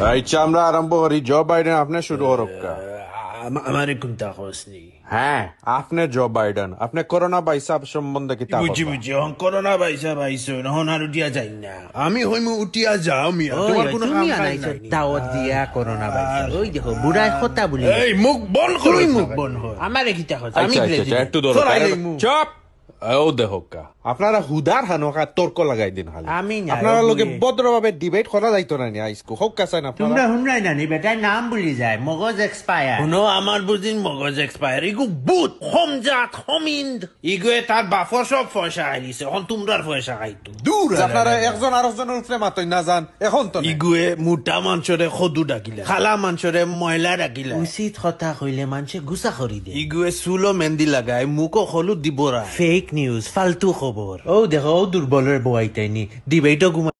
अच्छा हमरा आरंभ हो रही जो बाइडन आपने शुरू हो रखा हमारे कुंता खोसनी হ্যাঁ আপনি জো বাইডেন আপনি করোনা ভাইসাব সম্বন্ধে কি বুঝি বুঝি করোনা ভাইসাব আইছো নহন আর উঠিয়া যাই না আমি হইম উঠিয়া যাও আমি তোমার কোনো কাম নাই দাওয়াত দিয়া করোনা ভাইসাব ওই দেখো বুড়াই কথা বলি এই মুখ বন্ধ করুই মুখ বন্ধ আমারে কিটা আচ্ছা, কথা আমি চুপ আচ্ছা, ও দেহকা আপনারা হুদার হানোকা তর্ক লাগাই দিন আমি আপনারা লগে ভদ্রভাবে ডিবেট করা যাইতো না নি হোক কাছেন আপনারা তোমরা হুনরাই না নি বেটা নাম ভুলি যায় মগজ এক্সপায়ার হুনো আমার বুঝিন মগজ এক্সপায়ার ইগু বুত হম হমিন্দ ইগু তার বাপর সব পয়সা আইছে হন তোমরার পয়সা আইতো দূর আপনারা একজন আরেকজনের উপরে মাতই না জান এখন তো ইগুয়ে মোটা মানছরে খদু ডাকিলে খালা মানছরে ময়লা ডাকিলে উচিত কথা কইলে মানছে গুসা করি দে ইগুয়ে সুলো মেন্দি লাগায় মুখো হলুদ দিবরা ফে ফেক নিউজ ফালতু খবর ও দেখো দুর্বলের বইতাইনি ডিবেটও ঘুমা